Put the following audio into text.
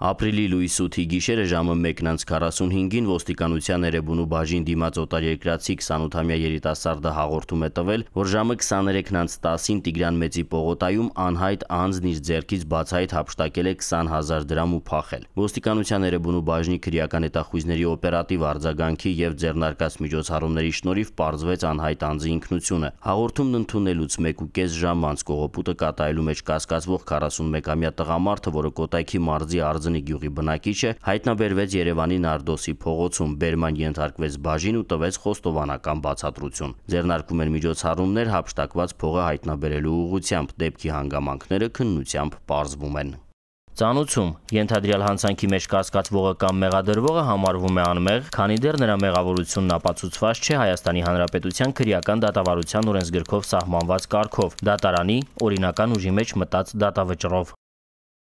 Ապրիլի լույս 8-ի գիշերը ժամը 1:45-ին ոստիկանության Էրեբունու բաժին դիմաց օտարերկրացի 28-ամյա երիտասարդը հաղորդում է տվել, որ ժամը 23:10-ին Տիգրան Մեծի պողոտայում անհայտ անձն իր ձեռքից բացահայտ հափշտակել է 20000 դրամ ու փախել։ Ոստիկանության Էրեբունու բաժնի քրեական հետախույզների օպերատիվ արձագանքի եւ ձեռնարկած միջոցառումների շնորհիվ պարզվեց անհայտ անձի ինքնությունը։ Հաղորդումն ընդունելուց 1.5 ժամ անց կողոպուտը կատարելու մեջ կասկածվող 41-ամյա տղամարդը, որը Կոտայքի մարզի արձ Ալազնի գյուղի բնակիչը հայտնաբերվեց Երևանի Նարդոսի փողոցում, բերման ենթարկվեց բաժին ու տվեց խոստովանական բացատրություն։ Ձեռնարկում են միջոցառումներ հապշտակված փողը հայտնաբերելու ուղղությամբ, դեպքի հանգամանքները քննությամբ պարզվում են։ Ծանուցում ենթադրյալ հանցանքի մեջ կասկածվողը կամ մեղադրվողը համարվում է անմեղ, քանի դեռ նրա մեղավորությունն ապացուցված չէ Հայաստանի Հանրապետության քրեական դատավարության օրենսգրքով սահմանված կարգով՝ դատարանի օրինական ուժի մեջ մտած դատավճռով։